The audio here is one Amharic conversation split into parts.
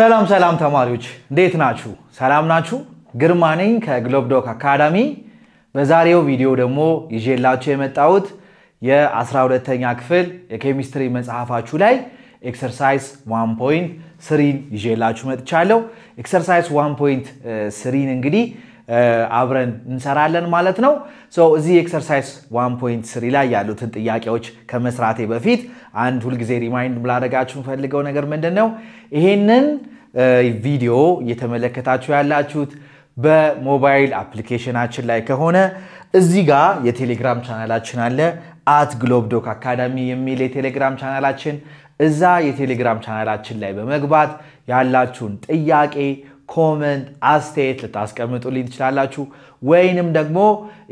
ሰላም ሰላም ተማሪዎች እንዴት ናችሁ? ሰላም ናችሁ? ግርማ ነኝ ከግሎብ ዶክ አካዳሚ። በዛሬው ቪዲዮ ደግሞ ይዤላችሁ የመጣሁት የ12ተኛ ክፍል የኬሚስትሪ መጽሐፋችሁ ላይ ኤክሰርሳይዝ 13 ስሪን ይዤላችሁ መጥቻለሁ። ኤክሰርሳይዝ 13 ስሪን እንግዲህ አብረን እንሰራለን ማለት ነው። እዚህ ኤክሰርሳይዝ ስሪ ላይ ያሉትን ጥያቄዎች ከመስራቴ በፊት አንድ ሁልጊዜ ሪማይንድ ላደረጋችሁ የምፈልገው ነገር ምንድን ነው? ይሄንን ቪዲዮ እየተመለከታችሁ ያላችሁት በሞባይል አፕሊኬሽናችን ላይ ከሆነ እዚህ ጋር የቴሌግራም ቻናላችን አለ። አት ግሎብ ዶክ አካዳሚ የሚል የቴሌግራም ቻናላችን እዛ የቴሌግራም ቻናላችን ላይ በመግባት ያላችሁን ጥያቄ ኮመንት፣ አስተያየት ልታስቀምጡልኝ ትችላላችሁ። ወይንም ደግሞ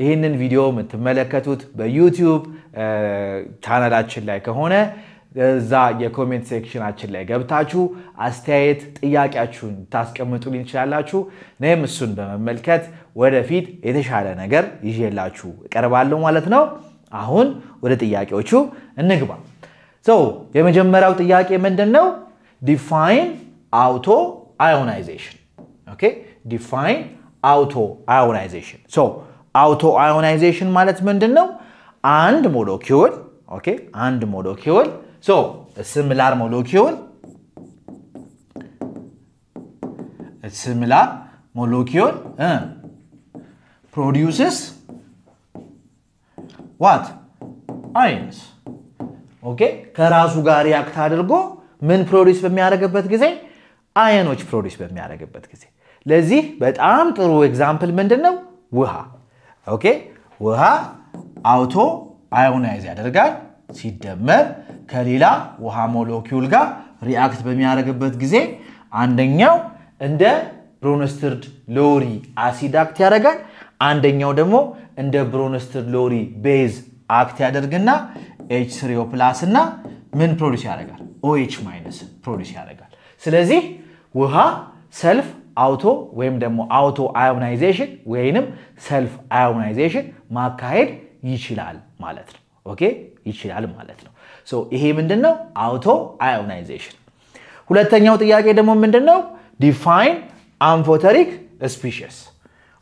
ይህንን ቪዲዮ የምትመለከቱት በዩቲዩብ ቻናላችን ላይ ከሆነ እዛ የኮሜንት ሴክሽናችን ላይ ገብታችሁ አስተያየት፣ ጥያቄያችሁን ልታስቀምጡልኝ ትችላላችሁ። እኔም እሱን በመመልከት ወደፊት የተሻለ ነገር ይዤላችሁ እቀርባለሁ ማለት ነው። አሁን ወደ ጥያቄዎቹ እንግባ። ሰው የመጀመሪያው ጥያቄ ምንድን ነው? ዲፋይን አውቶ አዮናይዜሽን ኦኬ ዲፋይን አውቶ አዮናይዜሽን ሶ አውቶ አዮናይዜሽን ማለት ምንድን ነው? አንድ ሞለኪውል ኦኬ አንድ ሞለኪውል ሶ ስምላር ሞለኪውል ስምላር ሞለኪውል ፕሮዲውስስ ዋት አይንስ ኦኬ ከራሱ ጋር ያክት አድርጎ ምን ፕሮዲስ በሚያደርግበት ጊዜ አየኖች ፕሮዲስ በሚያደርግበት ጊዜ ለዚህ በጣም ጥሩ ኤግዛምፕል ምንድን ነው? ውሃ። ኦኬ ውሃ አውቶ አዮናይዝ ያደርጋል ሲደመር ከሌላ ውሃ ሞለኪውል ጋር ሪአክት በሚያደርግበት ጊዜ አንደኛው እንደ ብሮነስትርድ ሎሪ አሲድ አክት ያደርጋል። አንደኛው ደግሞ እንደ ብሮነስትርድ ሎሪ ቤዝ አክት ያደርግና ኤች ስሪዮ ፕላስ እና ምን ፕሮዲስ ያደርጋል? ኦኤች ማይነስ ፕሮዲስ ያደርጋል። ስለዚህ ውሃ ሰልፍ አውቶ ወይም ደግሞ አውቶ አዮናይዜሽን ወይንም ሰልፍ አዮናይዜሽን ማካሄድ ይችላል ማለት ነው። ኦኬ ይችላል ማለት ነው። ሶ ይሄ ምንድን ነው? አውቶ አዮናይዜሽን። ሁለተኛው ጥያቄ ደግሞ ምንድን ነው? ዲፋይን አምፎተሪክ ስፒሽስ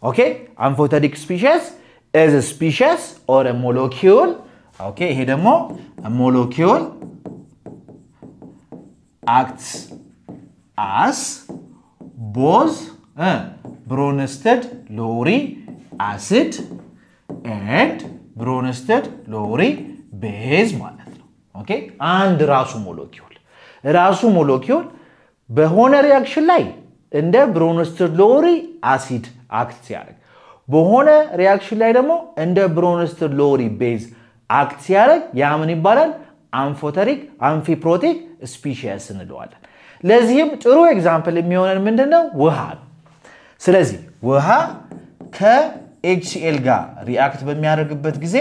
ኦኬ አምፎተሪክ ስፒሽስ ኤዝ ስፒሽስ ኦር ሞለኪውል ኦኬ ይሄ ደግሞ ሞለኪውል አክትስ አስ both uh, ሎሪ አሲድ acid and ሎሪ ቤዝ base ማለት ነው። ኦኬ አንድ ራሱ ሞለኪውል ራሱ ሞለኪውል በሆነ ሪያክሽን ላይ እንደ ብሮንስተድ ሎሪ አሲድ አክት ሲያደርግ በሆነ ሪያክሽን ላይ ደግሞ እንደ ብሮንስተድ ሎሪ ቤዝ አክት ሲያደርግ ያ ምን ይባላል? አንፎተሪክ አንፊፕሮቲክ ስፒሺየስ እንለዋለን። ለዚህም ጥሩ ኤግዛምፕል የሚሆነን ምንድን ነው? ውሃ ነው። ስለዚህ ውሃ ከኤችሲኤል ጋር ሪአክት በሚያደርግበት ጊዜ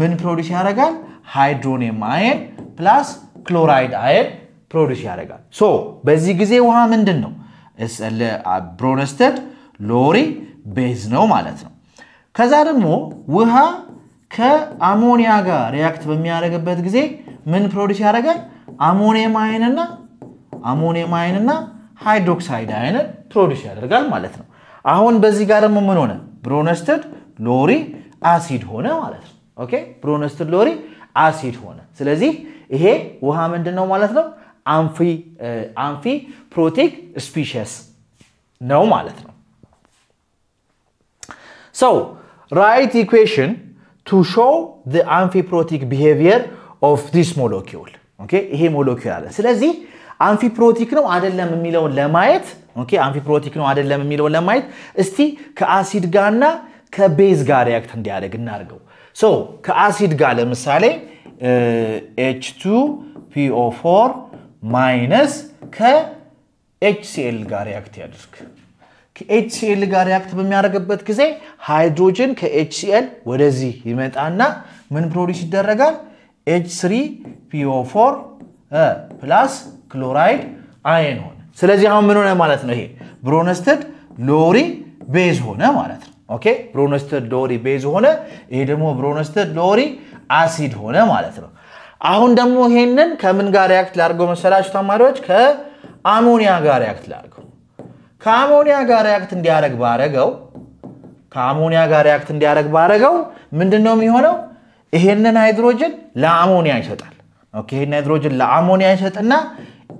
ምን ፕሮዲስ ያደርጋል? ሃይድሮኒየም አየን ፕላስ ክሎራይድ አየን ፕሮዲስ ያደርጋል። ሶ በዚህ ጊዜ ውሃ ምንድን ነው? ብሮነስተድ ሎሪ ቤዝ ነው ማለት ነው። ከዛ ደግሞ ውሃ ከአሞኒያ ጋር ሪያክት በሚያደርግበት ጊዜ ምን ፕሮዲስ ያደርጋል? አሞኒየም እና አሞኒየም አይንና ሃይድሮክሳይድ አይንን ፕሮዲስ ያደርጋል ማለት ነው። አሁን በዚህ ጋር ደግሞ ምን ሆነ? ብሮነስትድ ሎሪ አሲድ ሆነ ማለት ነው። ኦኬ ሎሪ አሲድ ሆነ። ስለዚህ ይሄ ውሃ ምንድን ነው ማለት ነው? አንፊ ፕሮቲክ ስፒሽስ ነው ማለት ነው። So, ራይት ኢኩዌሽን ቱ ሾው the amphiprotic behavior of this ይሄ ሞለኪውል አለ። ስለዚህ አንፊፕሮቲክ ነው አይደለም የሚለውን ለማየት አንፊፕሮቲክ ነው አይደለም የሚለውን ለማየት እስቲ ከአሲድ ጋርና ከቤዝ ጋር ሪያክት እንዲያደርግ እናድርገው። ሶ ከአሲድ ጋር ለምሳሌ ኤች ቱ ፒኦ4 ማይነስ ከኤችሲኤል ጋር ሪያክት ያድርግ። ከኤችሲኤል ጋር ሪያክት በሚያደርግበት ጊዜ ሃይድሮጅን ከኤችሲኤል ወደዚህ ይመጣና ምን ፕሮዲስ ይደረጋል? ኤች ስሪ ፒኦ4 ፕላስ ክሎራይድ አየን ሆነ። ስለዚህ አሁን ምን ሆነ ማለት ነው? ይሄ ብሮነስተድ ሎሪ ቤዝ ሆነ ማለት ነው። ኦኬ ብሮነስተድ ሎሪ ቤዝ ሆነ። ይሄ ደግሞ ብሮነስተድ ሎሪ አሲድ ሆነ ማለት ነው። አሁን ደግሞ ይሄንን ከምን ጋር ሪያክት ላድርገው መሰላችሁ ተማሪዎች? ከአሞኒያ ጋር ሪያክት ላድርገው። ከአሞኒያ ጋር ሪያክት እንዲያደርግ ባረገው ከአሞኒያ ጋር ሪያክት እንዲያደርግ ባረገው ምንድን ነው የሚሆነው? ይሄንን ሃይድሮጅን ለአሞኒያ ይሰጣል። ኦኬ ይሄን ሃይድሮጅን ለአሞኒያ ይሰጥና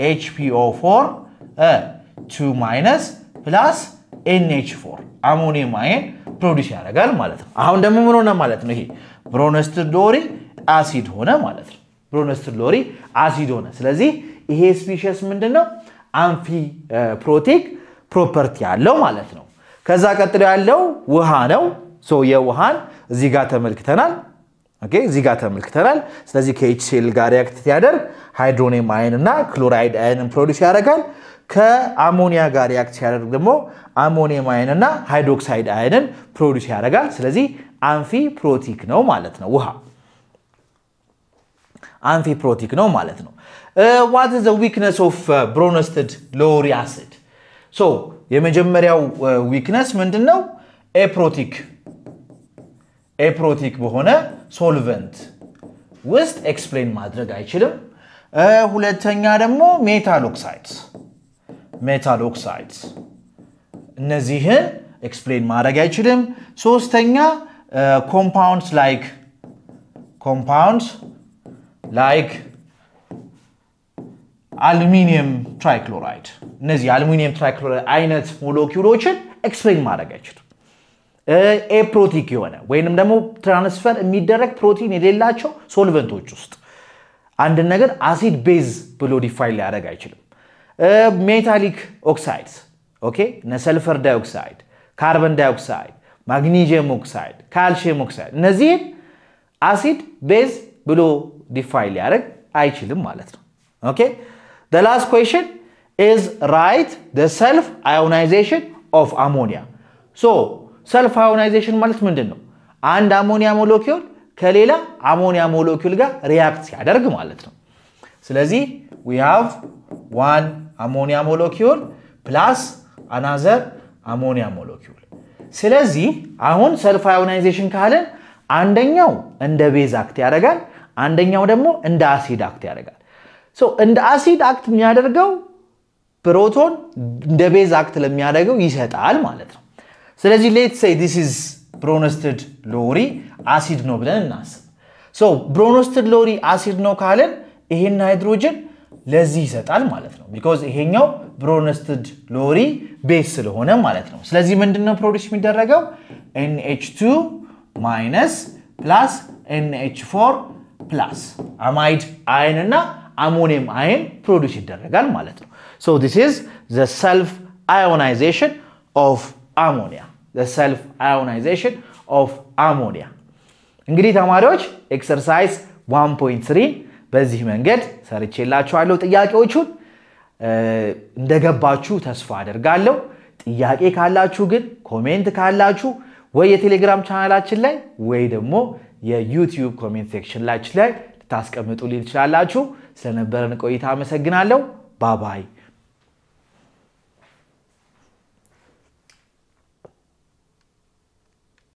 ኤችፒኦ4 2 ማይነስ ፕላስ nh 4 አሞኒየም አየን ፕሮዲስ ያደርጋል ማለት ነው። አሁን ደግሞ ምን ሆነ ማለት ነው? ይሄ ብሮነስትድ አሲድ ሆነ ማለት ነው። ብሮነስትድ አሲድ ሆነ። ስለዚህ ይሄ ስፒሽስ ምንድን ነው? አንፊ ፕሮቲክ ፕሮፐርቲ ያለው ማለት ነው። ከዛ ቀጥሎ ያለው ውሃ ነው። ሶ የውሃን እዚህ ጋር ተመልክተናል። ኦኬ እዚህ ጋር ተመልክተናል። ስለዚህ ከኤችሲኤል ጋር ሪያክት ሲያደርግ ሃይድሮኒየም አይን እና ክሎራይድ አይንን ፕሮዲስ ያደርጋል። ከአሞኒያ ጋር ሪያክት ሲያደርግ ደግሞ አሞኒየም አይን እና ሃይድሮክሳይድ አይንን ፕሮዲስ ያደርጋል። ስለዚህ አንፊ ፕሮቲክ ነው ማለት ነው ውሃ አንፊ ፕሮቲክ ነው ማለት ነው። ዋት ዘ ዊክነስ ኦፍ ብሮነስትድ ሎሪ አሲድ ሶ የመጀመሪያው ዊክነስ ምንድን ነው? ኤፕሮቲክ ኤፕሮቲክ በሆነ ሶልቨንት ውስጥ ኤክስፕሌን ማድረግ አይችልም። ሁለተኛ ደግሞ ሜታል ኦክሳይድስ ሜታል ኦክሳይድስ እነዚህን ኤክስፕሌን ማድረግ አይችልም። ሶስተኛ ኮምፓውንድስ ላይክ ኮምፓውንድ ላይክ አልሚኒየም ትራይክሎራይድ እነዚህ አልሚኒየም ትራይክሎራይድ አይነት ሞለኪውሎችን ኤክስፕሌን ማድረግ አይችልም። ኤፕሮቲክ የሆነ ወይንም ደግሞ ትራንስፈር የሚደረግ ፕሮቲን የሌላቸው ሶልቨንቶች ውስጥ አንድን ነገር አሲድ ቤዝ ብሎ ዲፋይን ሊያደርግ አይችልም። ሜታሊክ ኦክሳይድስ ኦኬ፣ እነ ሰልፈር ዳይኦክሳይድ፣ ካርበን ዳይኦክሳይድ፣ ማግኒዥየም ኦክሳይድ፣ ካልሽየም ኦክሳይድ እነዚህን አሲድ ቤዝ ብሎ ዲፋይን ሊያደርግ አይችልም ማለት ነው። ኦኬ the last question is right the self ionization of ammonia so ማለት ምንድን ነው? አንድ አሞኒያ ሞለኪውል ከሌላ አሞኒያ ሞለኪል ጋር ሪያክት ሲያደርግ ማለት ነው። ስለዚህ ዊ ሃቭ ዋን አሞኒያ ሞለኪውል ፕላስ አናዘር አሞኒያ ሞለኪውል። ስለዚህ አሁን ሰልፍ አዮናይዜሽን ካልን አንደኛው እንደ ቤዝ አክት ያደርጋል፣ አንደኛው ደግሞ እንደ አሲድ አክት ያደርጋል። እንደ አሲድ አክት የሚያደርገው ፕሮቶን እንደ ቤዝ አክት ለሚያደርገው ይሰጣል ማለት ነው። ስለዚህ ሌት ሴይ ዲስ ኢዝ ብሮነስትድ ሎሪ አሲድ ነው ብለን እናስብ። ሶ ብሮኖስትድ ሎሪ አሲድ ነው ካለን ይሄን ሃይድሮጅን ለዚህ ይሰጣል ማለት ነው። ቢኮዝ ይሄኛው ብሮነስትድ ሎሪ ቤስ ስለሆነ ማለት ነው። ስለዚህ ምንድነው ፕሮዲስ የሚደረገው? ኤንኤች2 ማይነስ ፕላስ ኤንኤች4 ፕላስ አማይድ አይን እና አሞኒየም አይን ፕሮዲስ ይደረጋል ማለት ነው። ሶ ዲስ ኢዝ ዘ ሰልፍ አዮናይዜሽን ኦፍ አሞኒያ ሰልፍ አዮናይዜሽን ኦፍ አሞኒያ። እንግዲህ ተማሪዎች ኤክሰርሳይዝ 1.3 በዚህ መንገድ ሰርቼላችኋለሁ። ጥያቄዎቹን እንደገባችሁ ተስፋ አደርጋለሁ። ጥያቄ ካላችሁ ግን ኮሜንት ካላችሁ ወይ የቴሌግራም ቻናላችን ላይ ወይ ደግሞ የዩቲዩብ ኮሜንት ሴክሽን ላይ ልታስቀምጡልኝ ትችላላችሁ። ስለነበረን ቆይታ አመሰግናለሁ። ባባይ